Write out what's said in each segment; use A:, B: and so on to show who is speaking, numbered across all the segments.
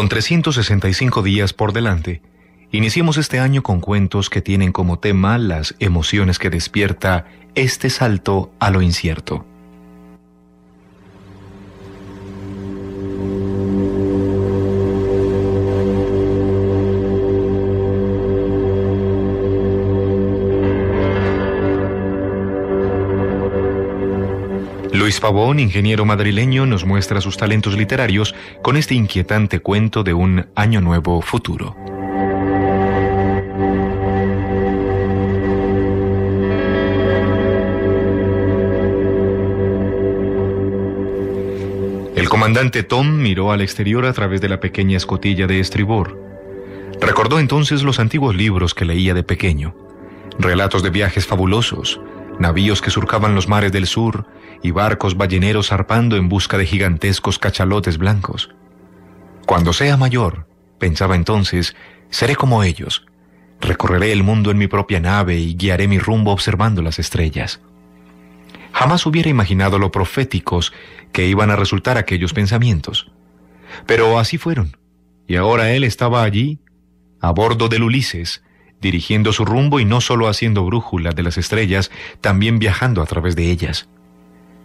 A: Con 365 días por delante, iniciemos este año con cuentos que tienen como tema las emociones que despierta este salto a lo incierto. Luis ingeniero madrileño, nos muestra sus talentos literarios con este inquietante cuento de un año nuevo futuro. El comandante Tom miró al exterior a través de la pequeña escotilla de estribor. Recordó entonces los antiguos libros que leía de pequeño, relatos de viajes fabulosos, navíos que surcaban los mares del sur y barcos balleneros zarpando en busca de gigantescos cachalotes blancos. Cuando sea mayor, pensaba entonces, seré como ellos. Recorreré el mundo en mi propia nave y guiaré mi rumbo observando las estrellas. Jamás hubiera imaginado lo proféticos que iban a resultar aquellos pensamientos. Pero así fueron, y ahora él estaba allí, a bordo del Ulises, dirigiendo su rumbo y no solo haciendo brújula de las estrellas, también viajando a través de ellas.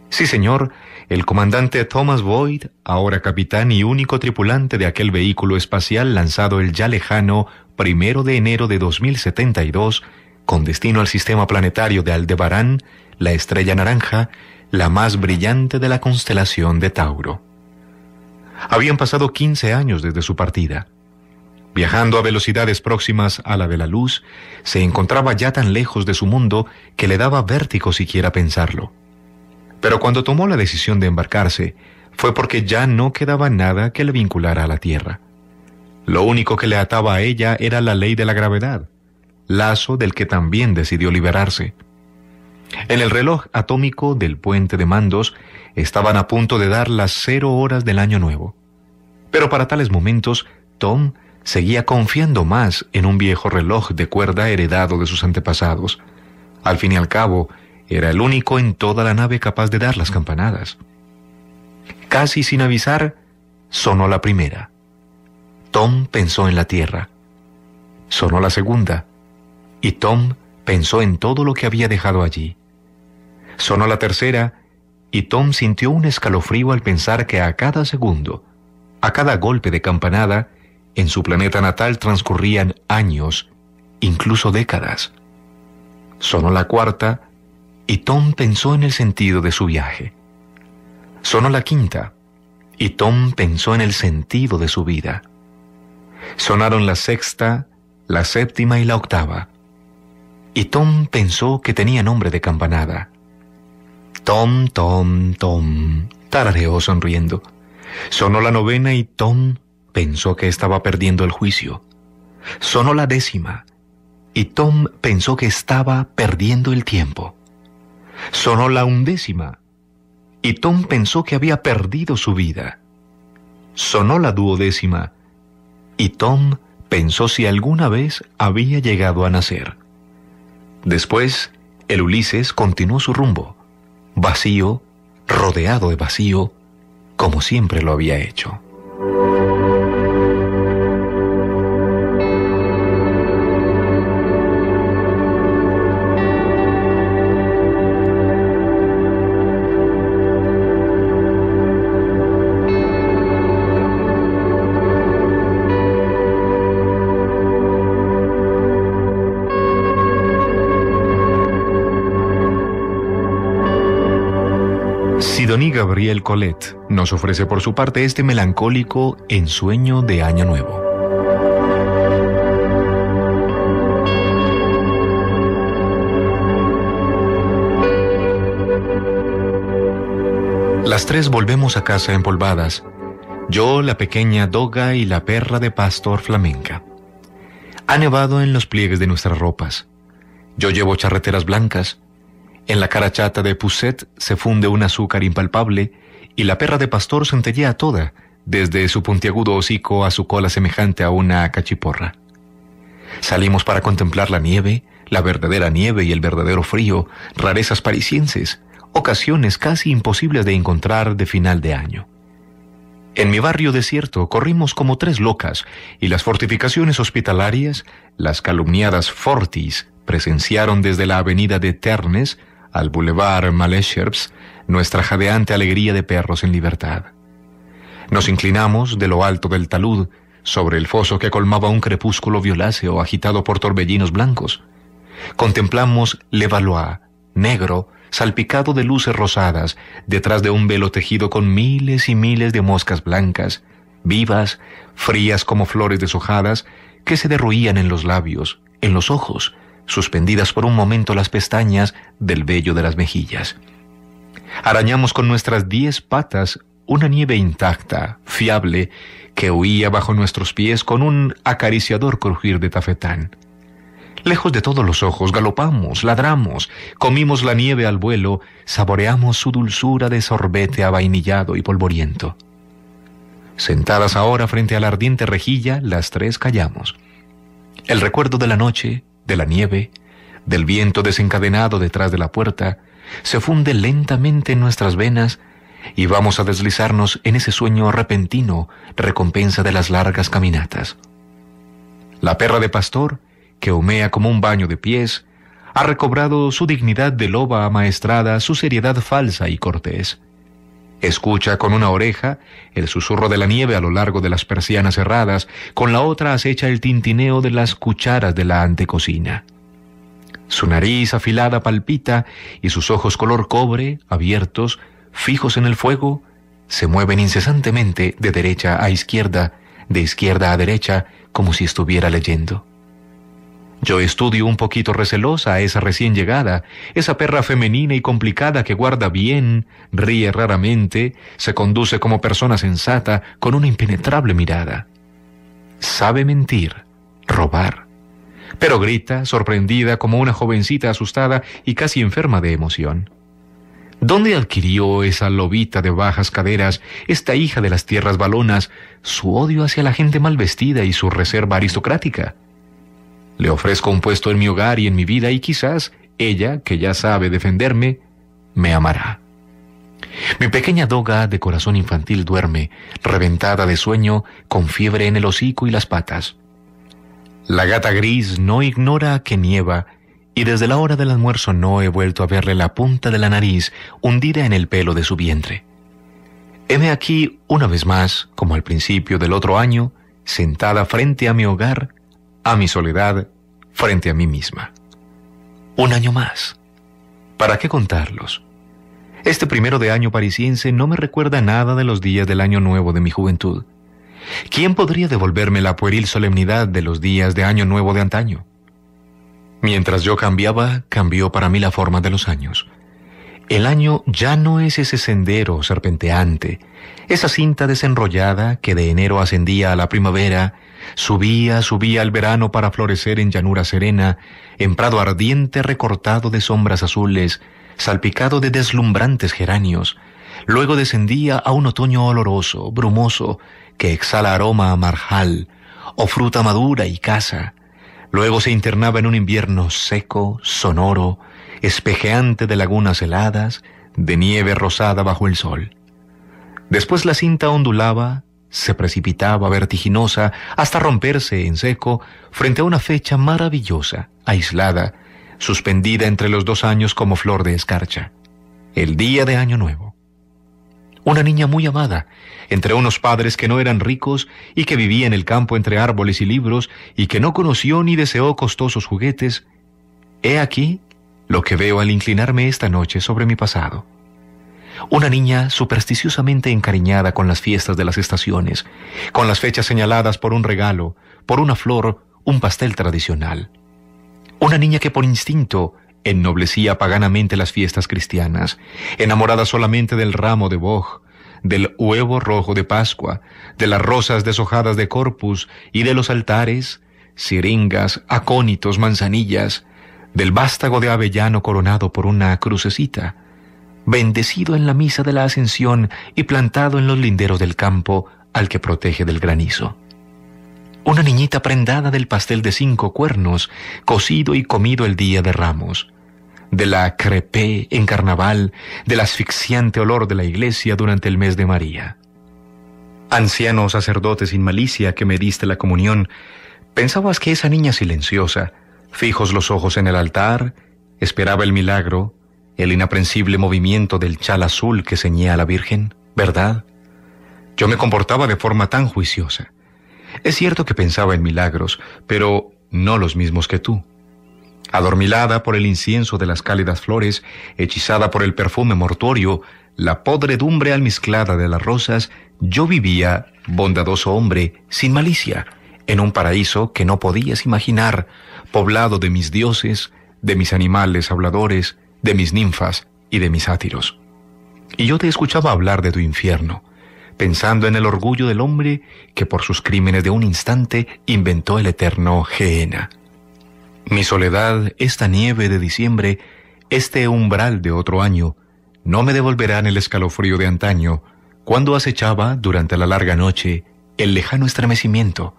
A: Sí, señor, el comandante Thomas Boyd, ahora capitán y único tripulante de aquel vehículo espacial lanzado el ya lejano primero de enero de 2072, con destino al sistema planetario de Aldebarán, la estrella naranja, la más brillante de la constelación de Tauro. Habían pasado 15 años desde su partida. Viajando a velocidades próximas a la de la luz, se encontraba ya tan lejos de su mundo que le daba vértigo siquiera pensarlo. Pero cuando tomó la decisión de embarcarse, fue porque ya no quedaba nada que le vinculara a la Tierra. Lo único que le ataba a ella era la ley de la gravedad, lazo del que también decidió liberarse. En el reloj atómico del puente de mandos estaban a punto de dar las cero horas del año nuevo. Pero para tales momentos, Tom seguía confiando más en un viejo reloj de cuerda heredado de sus antepasados. Al fin y al cabo, era el único en toda la nave capaz de dar las campanadas. Casi sin avisar, sonó la primera. Tom pensó en la tierra. Sonó la segunda. Y Tom pensó en todo lo que había dejado allí. Sonó la tercera, y Tom sintió un escalofrío al pensar que a cada segundo, a cada golpe de campanada, en su planeta natal transcurrían años, incluso décadas. Sonó la cuarta y Tom pensó en el sentido de su viaje. Sonó la quinta y Tom pensó en el sentido de su vida. Sonaron la sexta, la séptima y la octava. Y Tom pensó que tenía nombre de campanada. Tom, Tom, Tom, tarareó sonriendo. Sonó la novena y Tom pensó que estaba perdiendo el juicio. Sonó la décima y Tom pensó que estaba perdiendo el tiempo. Sonó la undécima y Tom pensó que había perdido su vida. Sonó la duodécima y Tom pensó si alguna vez había llegado a nacer. Después, el Ulises continuó su rumbo, vacío, rodeado de vacío, como siempre lo había hecho. Gabriel Colet nos ofrece por su parte este melancólico ensueño de Año Nuevo. Las tres volvemos a casa empolvadas, yo, la pequeña doga y la perra de pastor flamenca. Ha nevado en los pliegues de nuestras ropas. Yo llevo charreteras blancas, en la cara chata de Pusset se funde un azúcar impalpable y la perra de pastor centellea toda, desde su puntiagudo hocico a su cola semejante a una cachiporra. Salimos para contemplar la nieve, la verdadera nieve y el verdadero frío, rarezas parisienses, ocasiones casi imposibles de encontrar de final de año. En mi barrio desierto corrimos como tres locas y las fortificaciones hospitalarias, las calumniadas fortis, presenciaron desde la avenida de Ternes al Boulevard Malesherbes, nuestra jadeante alegría de perros en libertad. Nos inclinamos de lo alto del talud sobre el foso que colmaba un crepúsculo violáceo agitado por torbellinos blancos. Contemplamos Levallois, negro, salpicado de luces rosadas, detrás de un velo tejido con miles y miles de moscas blancas, vivas, frías como flores deshojadas, que se derruían en los labios, en los ojos, suspendidas por un momento las pestañas del vello de las mejillas. Arañamos con nuestras diez patas una nieve intacta, fiable, que huía bajo nuestros pies con un acariciador crujir de tafetán. Lejos de todos los ojos, galopamos, ladramos, comimos la nieve al vuelo, saboreamos su dulzura de sorbete avainillado y polvoriento. Sentadas ahora frente a la ardiente rejilla, las tres callamos. El recuerdo de la noche, de la nieve, del viento desencadenado detrás de la puerta, se funde lentamente en nuestras venas y vamos a deslizarnos en ese sueño repentino, recompensa de las largas caminatas. La perra de pastor, que humea como un baño de pies, ha recobrado su dignidad de loba amaestrada, su seriedad falsa y cortés. Escucha con una oreja el susurro de la nieve a lo largo de las persianas cerradas, con la otra acecha el tintineo de las cucharas de la antecocina. Su nariz afilada palpita y sus ojos color cobre, abiertos, fijos en el fuego, se mueven incesantemente de derecha a izquierda, de izquierda a derecha, como si estuviera leyendo. Yo estudio un poquito recelosa a esa recién llegada, esa perra femenina y complicada que guarda bien, ríe raramente, se conduce como persona sensata, con una impenetrable mirada. Sabe mentir, robar, pero grita, sorprendida, como una jovencita asustada y casi enferma de emoción. ¿Dónde adquirió esa lobita de bajas caderas, esta hija de las tierras balonas, su odio hacia la gente mal vestida y su reserva aristocrática? Le ofrezco un puesto en mi hogar y en mi vida y quizás ella, que ya sabe defenderme, me amará. Mi pequeña doga de corazón infantil duerme, reventada de sueño, con fiebre en el hocico y las patas. La gata gris no ignora que nieva, y desde la hora del almuerzo no he vuelto a verle la punta de la nariz hundida en el pelo de su vientre. Heme aquí, una vez más, como al principio del otro año, sentada frente a mi hogar, a mi soledad frente a mí misma. Un año más. ¿Para qué contarlos? Este primero de año parisiense no me recuerda nada de los días del año nuevo de mi juventud. ¿Quién podría devolverme la pueril solemnidad de los días de año nuevo de antaño? Mientras yo cambiaba, cambió para mí la forma de los años. El año ya no es ese sendero serpenteante, esa cinta desenrollada que de enero ascendía a la primavera Subía, subía al verano para florecer en llanura serena, en prado ardiente recortado de sombras azules, salpicado de deslumbrantes geranios. Luego descendía a un otoño oloroso, brumoso, que exhala aroma a marjal, o fruta madura y caza. Luego se internaba en un invierno seco, sonoro, espejeante de lagunas heladas, de nieve rosada bajo el sol. Después la cinta ondulaba, se precipitaba vertiginosa hasta romperse en seco frente a una fecha maravillosa, aislada, suspendida entre los dos años como flor de escarcha, el día de Año Nuevo. Una niña muy amada, entre unos padres que no eran ricos y que vivía en el campo entre árboles y libros y que no conoció ni deseó costosos juguetes, he aquí lo que veo al inclinarme esta noche sobre mi pasado una niña supersticiosamente encariñada con las fiestas de las estaciones, con las fechas señaladas por un regalo, por una flor, un pastel tradicional. Una niña que por instinto ennoblecía paganamente las fiestas cristianas, enamorada solamente del ramo de Boj, del huevo rojo de Pascua, de las rosas deshojadas de Corpus y de los altares, siringas, acónitos, manzanillas, del vástago de avellano coronado por una crucecita, bendecido en la misa de la ascensión y plantado en los linderos del campo al que protege del granizo. Una niñita prendada del pastel de cinco cuernos, cocido y comido el día de ramos, de la crepé en carnaval, del asfixiante olor de la iglesia durante el mes de María. Anciano sacerdote sin malicia que me diste la comunión, pensabas que esa niña silenciosa, fijos los ojos en el altar, esperaba el milagro, el inaprensible movimiento del chal azul que ceñía a la Virgen, ¿verdad? Yo me comportaba de forma tan juiciosa. Es cierto que pensaba en milagros, pero no los mismos que tú. Adormilada por el incienso de las cálidas flores, hechizada por el perfume mortuorio, la podredumbre almizclada de las rosas, yo vivía, bondadoso hombre, sin malicia, en un paraíso que no podías imaginar, poblado de mis dioses, de mis animales habladores, de mis ninfas y de mis sátiros. Y yo te escuchaba hablar de tu infierno, pensando en el orgullo del hombre que por sus crímenes de un instante inventó el eterno Geena. Mi soledad, esta nieve de diciembre, este umbral de otro año, no me devolverán el escalofrío de antaño, cuando acechaba, durante la larga noche, el lejano estremecimiento,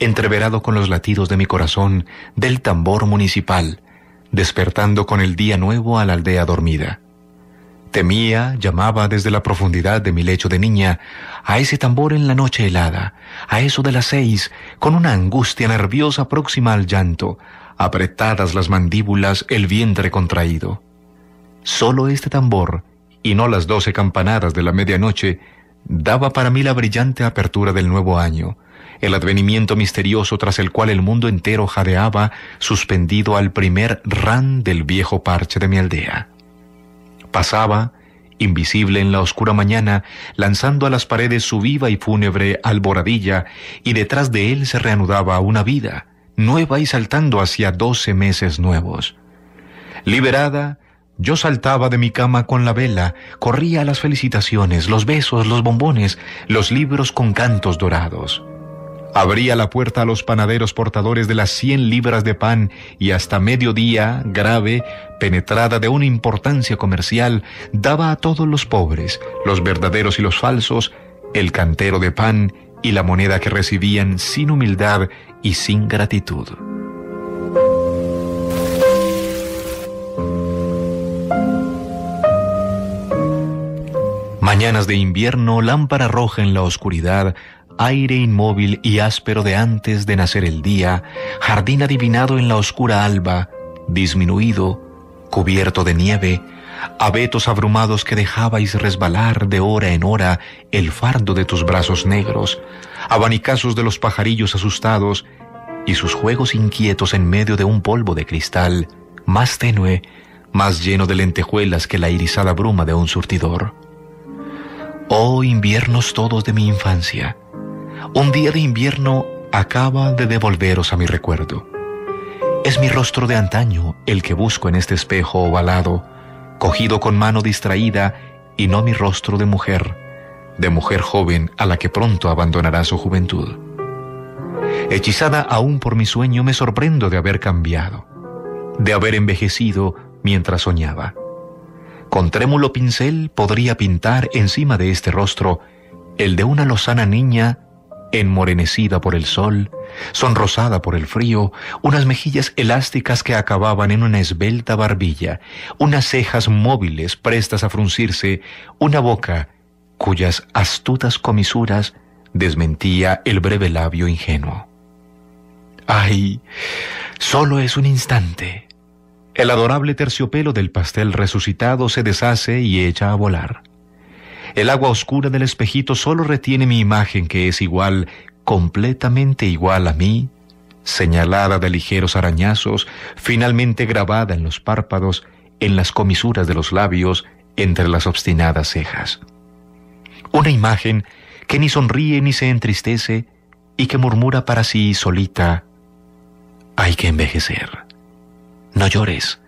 A: entreverado con los latidos de mi corazón, del tambor municipal, despertando con el día nuevo a la aldea dormida. Temía, llamaba desde la profundidad de mi lecho de niña, a ese tambor en la noche helada, a eso de las seis, con una angustia nerviosa próxima al llanto, apretadas las mandíbulas, el vientre contraído. Solo este tambor, y no las doce campanadas de la medianoche, daba para mí la brillante apertura del nuevo año, el advenimiento misterioso tras el cual el mundo entero jadeaba, suspendido al primer ran del viejo parche de mi aldea. Pasaba, invisible en la oscura mañana, lanzando a las paredes su viva y fúnebre alboradilla, y detrás de él se reanudaba una vida, nueva y saltando hacia doce meses nuevos. Liberada, yo saltaba de mi cama con la vela, corría las felicitaciones, los besos, los bombones, los libros con cantos dorados. Abría la puerta a los panaderos portadores de las cien libras de pan y hasta mediodía, grave, penetrada de una importancia comercial, daba a todos los pobres, los verdaderos y los falsos, el cantero de pan y la moneda que recibían sin humildad y sin gratitud. Mañanas de invierno, lámpara roja en la oscuridad, aire inmóvil y áspero de antes de nacer el día, jardín adivinado en la oscura alba, disminuido, cubierto de nieve, abetos abrumados que dejabais resbalar de hora en hora el fardo de tus brazos negros, abanicazos de los pajarillos asustados y sus juegos inquietos en medio de un polvo de cristal, más tenue, más lleno de lentejuelas que la irisada bruma de un surtidor. Oh inviernos todos de mi infancia, un día de invierno acaba de devolveros a mi recuerdo. Es mi rostro de antaño el que busco en este espejo ovalado, cogido con mano distraída y no mi rostro de mujer, de mujer joven a la que pronto abandonará su juventud. Hechizada aún por mi sueño me sorprendo de haber cambiado, de haber envejecido mientras soñaba. Con trémulo pincel podría pintar encima de este rostro el de una lozana niña enmorenecida por el sol, sonrosada por el frío, unas mejillas elásticas que acababan en una esbelta barbilla, unas cejas móviles prestas a fruncirse, una boca cuyas astutas comisuras desmentía el breve labio ingenuo. ¡Ay! Solo es un instante. El adorable terciopelo del pastel resucitado se deshace y echa a volar. El agua oscura del espejito solo retiene mi imagen que es igual, completamente igual a mí, señalada de ligeros arañazos, finalmente grabada en los párpados, en las comisuras de los labios, entre las obstinadas cejas. Una imagen que ni sonríe ni se entristece y que murmura para sí solita, hay que envejecer. No llores,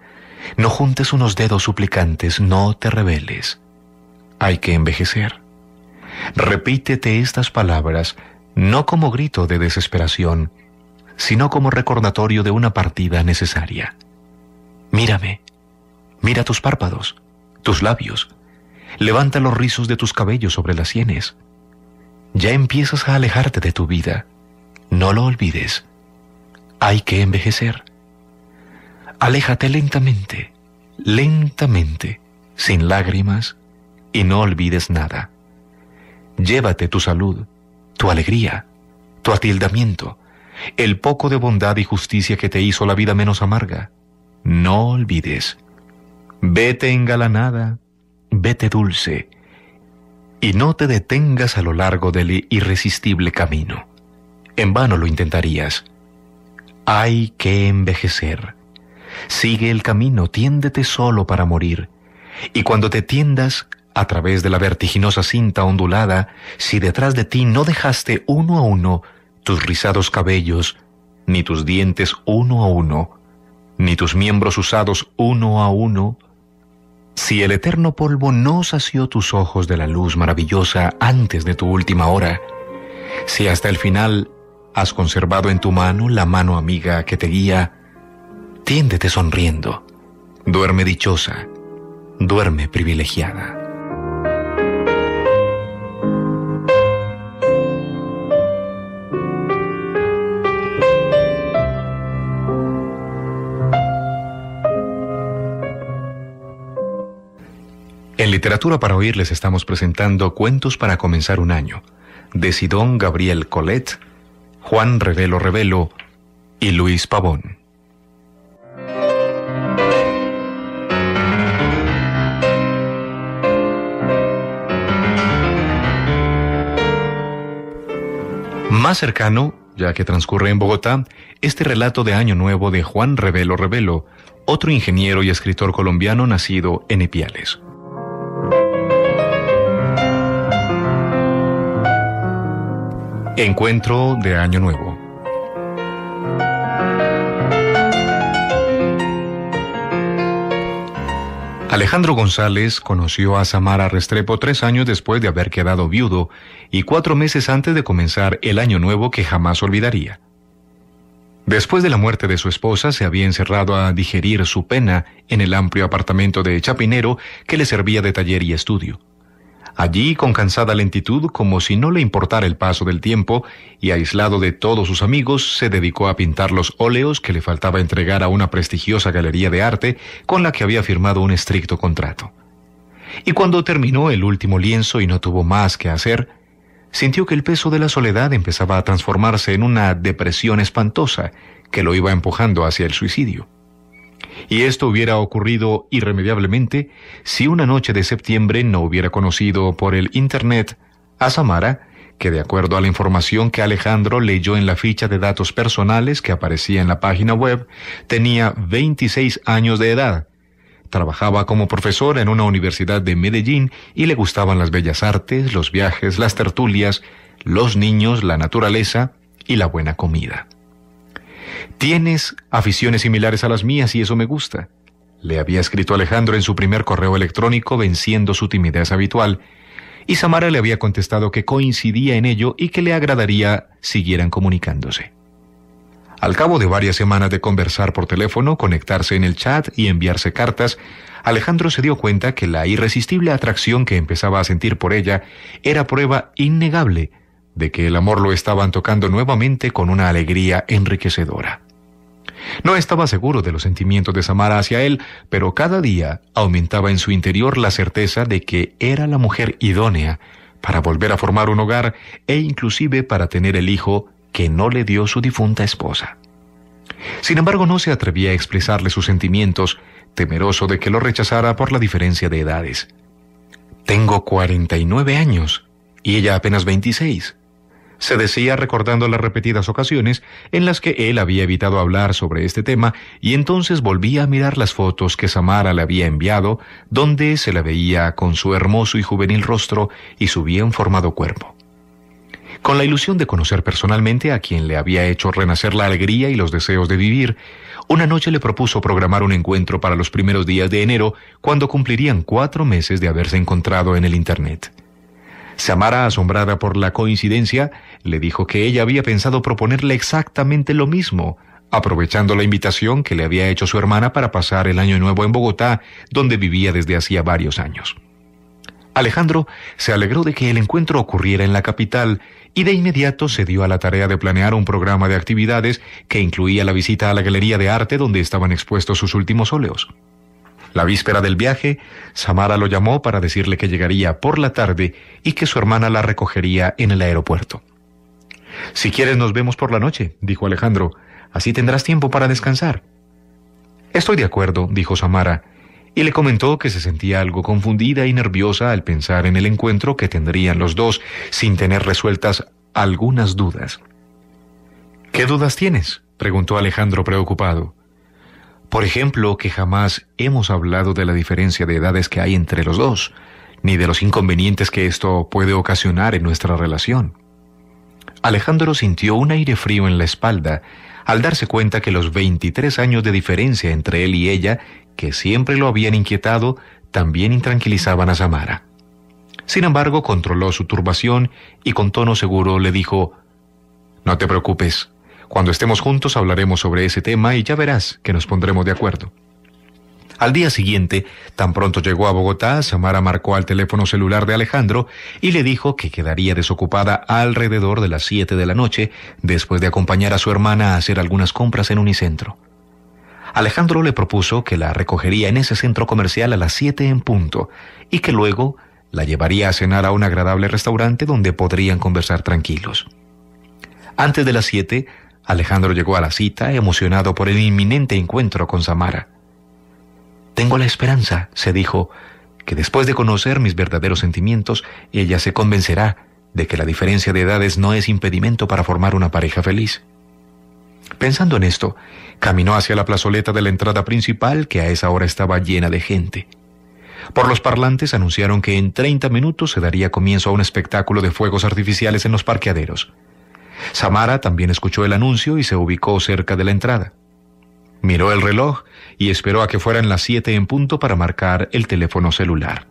A: no juntes unos dedos suplicantes, no te rebeles hay que envejecer. Repítete estas palabras no como grito de desesperación, sino como recordatorio de una partida necesaria. Mírame, mira tus párpados, tus labios, levanta los rizos de tus cabellos sobre las sienes. Ya empiezas a alejarte de tu vida. No lo olvides. Hay que envejecer. Aléjate lentamente, lentamente, sin lágrimas, y no olvides nada. Llévate tu salud, tu alegría, tu atildamiento, el poco de bondad y justicia que te hizo la vida menos amarga. No olvides. Vete engalanada, vete dulce, y no te detengas a lo largo del irresistible camino. En vano lo intentarías. Hay que envejecer. Sigue el camino, tiéndete solo para morir, y cuando te tiendas, a través de la vertiginosa cinta ondulada si detrás de ti no dejaste uno a uno tus rizados cabellos, ni tus dientes uno a uno, ni tus miembros usados uno a uno, si el eterno polvo no sació tus ojos de la luz maravillosa antes de tu última hora, si hasta el final has conservado en tu mano la mano amiga que te guía, tiéndete sonriendo, duerme dichosa, duerme privilegiada. Literatura para oírles estamos presentando Cuentos para Comenzar un Año, de Sidón Gabriel Colet, Juan Revelo Revelo y Luis Pavón. Más cercano, ya que transcurre en Bogotá, este relato de Año Nuevo de Juan Revelo Revelo, otro ingeniero y escritor colombiano nacido en Epiales. Encuentro de Año Nuevo. Alejandro González conoció a Samara Restrepo tres años después de haber quedado viudo y cuatro meses antes de comenzar el año nuevo que jamás olvidaría. Después de la muerte de su esposa, se había encerrado a digerir su pena en el amplio apartamento de Chapinero que le servía de taller y estudio allí con cansada lentitud como si no le importara el paso del tiempo, y aislado de todos sus amigos, se dedicó a pintar los óleos que le faltaba entregar a una prestigiosa galería de arte con la que había firmado un estricto contrato. Y cuando terminó el último lienzo y no tuvo más que hacer, sintió que el peso de la soledad empezaba a transformarse en una depresión espantosa que lo iba empujando hacia el suicidio. Y esto hubiera ocurrido irremediablemente si una noche de septiembre no hubiera conocido por el Internet a Samara, que de acuerdo a la información que Alejandro leyó en la ficha de datos personales que aparecía en la página web, tenía 26 años de edad. Trabajaba como profesor en una universidad de Medellín y le gustaban las bellas artes, los viajes, las tertulias, los niños, la naturaleza y la buena comida. Tienes aficiones similares a las mías y eso me gusta. Le había escrito Alejandro en su primer correo electrónico venciendo su timidez habitual, y Samara le había contestado que coincidía en ello y que le agradaría siguieran comunicándose. Al cabo de varias semanas de conversar por teléfono, conectarse en el chat y enviarse cartas, Alejandro se dio cuenta que la irresistible atracción que empezaba a sentir por ella era prueba innegable de que el amor lo estaban tocando nuevamente con una alegría enriquecedora. No estaba seguro de los sentimientos de Samara hacia él, pero cada día aumentaba en su interior la certeza de que era la mujer idónea para volver a formar un hogar e inclusive para tener el hijo que no le dio su difunta esposa. Sin embargo, no se atrevía a expresarle sus sentimientos, temeroso de que lo rechazara por la diferencia de edades. Tengo 49 años y ella apenas 26 se decía recordando las repetidas ocasiones en las que él había evitado hablar sobre este tema y entonces volvía a mirar las fotos que Samara le había enviado, donde se la veía con su hermoso y juvenil rostro y su bien formado cuerpo. Con la ilusión de conocer personalmente a quien le había hecho renacer la alegría y los deseos de vivir, una noche le propuso programar un encuentro para los primeros días de enero, cuando cumplirían cuatro meses de haberse encontrado en el Internet. Samara, asombrada por la coincidencia, le dijo que ella había pensado proponerle exactamente lo mismo, aprovechando la invitación que le había hecho su hermana para pasar el año nuevo en Bogotá, donde vivía desde hacía varios años. Alejandro se alegró de que el encuentro ocurriera en la capital y de inmediato se dio a la tarea de planear un programa de actividades que incluía la visita a la Galería de Arte donde estaban expuestos sus últimos óleos. La víspera del viaje, Samara lo llamó para decirle que llegaría por la tarde y que su hermana la recogería en el aeropuerto. Si quieres nos vemos por la noche, dijo Alejandro, así tendrás tiempo para descansar. Estoy de acuerdo, dijo Samara, y le comentó que se sentía algo confundida y nerviosa al pensar en el encuentro que tendrían los dos sin tener resueltas algunas dudas. ¿Qué dudas tienes? preguntó Alejandro preocupado. Por ejemplo, que jamás hemos hablado de la diferencia de edades que hay entre los dos, ni de los inconvenientes que esto puede ocasionar en nuestra relación. Alejandro sintió un aire frío en la espalda al darse cuenta que los 23 años de diferencia entre él y ella, que siempre lo habían inquietado, también intranquilizaban a Samara. Sin embargo, controló su turbación y con tono seguro le dijo, No te preocupes, cuando estemos juntos hablaremos sobre ese tema y ya verás que nos pondremos de acuerdo. Al día siguiente, tan pronto llegó a Bogotá, Samara marcó al teléfono celular de Alejandro y le dijo que quedaría desocupada alrededor de las 7 de la noche después de acompañar a su hermana a hacer algunas compras en Unicentro. Alejandro le propuso que la recogería en ese centro comercial a las 7 en punto y que luego la llevaría a cenar a un agradable restaurante donde podrían conversar tranquilos. Antes de las 7, Alejandro llegó a la cita emocionado por el inminente encuentro con Samara. Tengo la esperanza, se dijo, que después de conocer mis verdaderos sentimientos, ella se convencerá de que la diferencia de edades no es impedimento para formar una pareja feliz. Pensando en esto, caminó hacia la plazoleta de la entrada principal que a esa hora estaba llena de gente. Por los parlantes anunciaron que en 30 minutos se daría comienzo a un espectáculo de fuegos artificiales en los parqueaderos. Samara también escuchó el anuncio y se ubicó cerca de la entrada. Miró el reloj y esperó a que fueran las siete en punto para marcar el teléfono celular.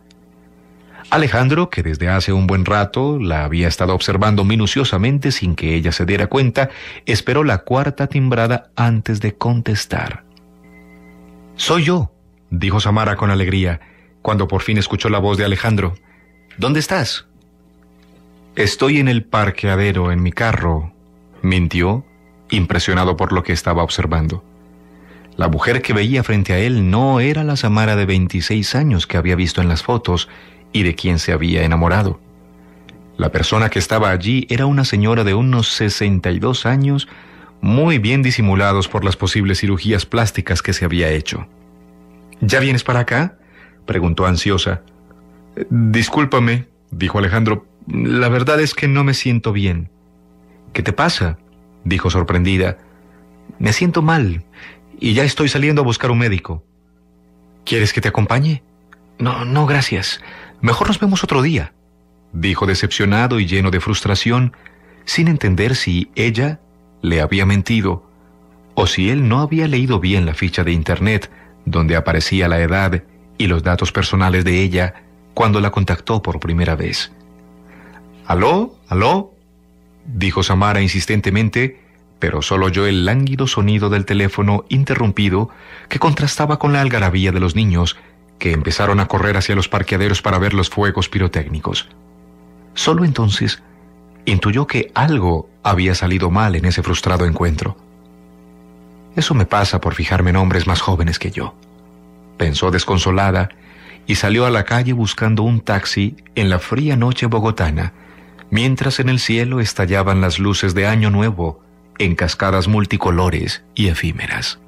A: Alejandro, que desde hace un buen rato la había estado observando minuciosamente sin que ella se diera cuenta, esperó la cuarta timbrada antes de contestar. Soy yo, dijo Samara con alegría, cuando por fin escuchó la voz de Alejandro. ¿Dónde estás? Estoy en el parqueadero en mi carro, mintió, impresionado por lo que estaba observando. La mujer que veía frente a él no era la Samara de 26 años que había visto en las fotos y de quien se había enamorado. La persona que estaba allí era una señora de unos 62 años, muy bien disimulados por las posibles cirugías plásticas que se había hecho. ¿Ya vienes para acá? preguntó ansiosa. Eh, discúlpame, dijo Alejandro, la verdad es que no me siento bien. ¿Qué te pasa? dijo sorprendida. Me siento mal y ya estoy saliendo a buscar un médico. ¿Quieres que te acompañe? No, no, gracias. Mejor nos vemos otro día, dijo decepcionado y lleno de frustración, sin entender si ella le había mentido o si él no había leído bien la ficha de Internet donde aparecía la edad y los datos personales de ella cuando la contactó por primera vez. ¿Aló? ¿Aló? dijo Samara insistentemente, pero solo oyó el lánguido sonido del teléfono interrumpido que contrastaba con la algarabía de los niños que empezaron a correr hacia los parqueaderos para ver los fuegos pirotécnicos. Solo entonces intuyó que algo había salido mal en ese frustrado encuentro. Eso me pasa por fijarme en hombres más jóvenes que yo, pensó desconsolada y salió a la calle buscando un taxi en la fría noche bogotana mientras en el cielo estallaban las luces de Año Nuevo en cascadas multicolores y efímeras.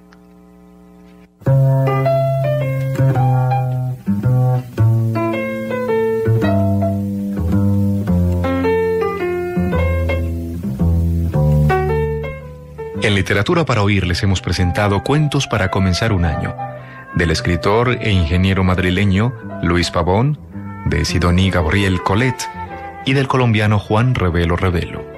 A: En Literatura para Oír les hemos presentado Cuentos para Comenzar un Año, del escritor e ingeniero madrileño Luis Pavón, de Sidoní Gabriel Colet, y del colombiano Juan Revelo Revelo.